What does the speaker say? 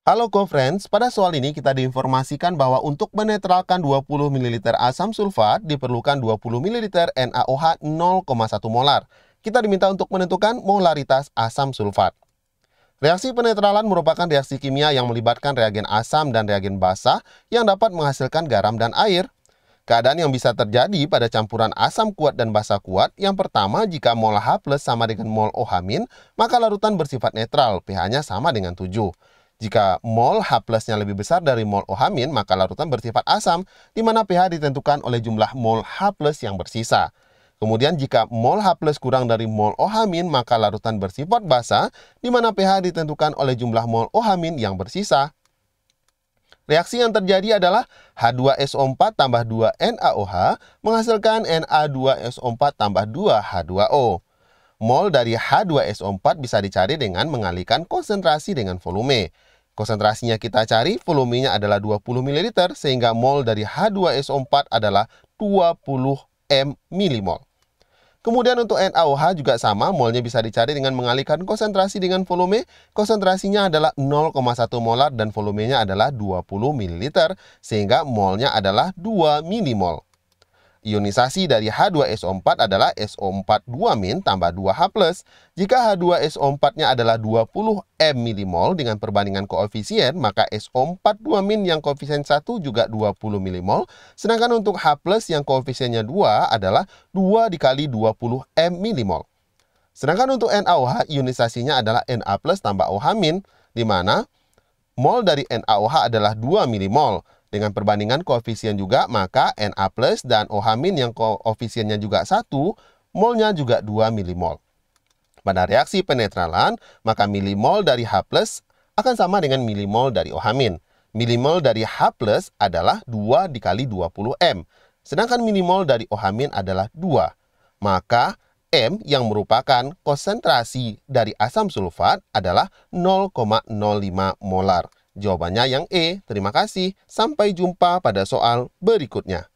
Halo co-friends, pada soal ini kita diinformasikan bahwa untuk menetralkan 20 ml asam sulfat diperlukan 20 ml NaOH 0,1 molar. Kita diminta untuk menentukan molaritas asam sulfat. Reaksi penetralan merupakan reaksi kimia yang melibatkan reagen asam dan reagen basa yang dapat menghasilkan garam dan air. Keadaan yang bisa terjadi pada campuran asam kuat dan basa kuat, yang pertama jika mol H plus sama dengan mol OH min, maka larutan bersifat netral, pH-nya sama dengan 7. Jika mol H plusnya lebih besar dari mol OH min, maka larutan bersifat asam, di mana pH ditentukan oleh jumlah mol H plus yang bersisa. Kemudian jika mol H plus kurang dari mol OH min, maka larutan bersifat basa, di mana pH ditentukan oleh jumlah mol OH min yang bersisa. Reaksi yang terjadi adalah H2SO4 tambah 2 NaOH menghasilkan Na2SO4 tambah 2 H2O. Mol dari H2SO4 bisa dicari dengan mengalihkan konsentrasi dengan volume. Konsentrasinya kita cari, volumenya adalah 20 ml, sehingga mol dari H2SO4 adalah 20 m milimol. Kemudian untuk NaOH juga sama, molnya bisa dicari dengan mengalihkan konsentrasi dengan volume. Konsentrasinya adalah 0,1 molar dan volumenya adalah 20 ml, sehingga molnya adalah 2 milimol. Ionisasi dari H2SO4 adalah SO4 2- tambah 2H+. Jika H2SO4-nya adalah 20 M milimol dengan perbandingan koefisien, maka SO4 2- yang koefisien 1 juga 20 milimol. Sedangkan untuk H+, yang koefisiennya 2 adalah 2 dikali 20 M milimol. Sedangkan untuk NaOH, ionisasinya adalah Na plus tambah OH min, di mana mol dari NaOH adalah 2 milimol. Dengan perbandingan koefisien juga, maka Na plus dan OH min yang koefisiennya juga 1, molnya juga 2 milimol. Pada reaksi penetralan, maka milimol dari H plus akan sama dengan milimol dari OH min. Milimol dari H plus adalah 2 dikali 20 M. Sedangkan milimol dari OH min adalah 2. Maka M yang merupakan konsentrasi dari asam sulfat adalah 0,05 molar. Jawabannya yang E. Terima kasih. Sampai jumpa pada soal berikutnya.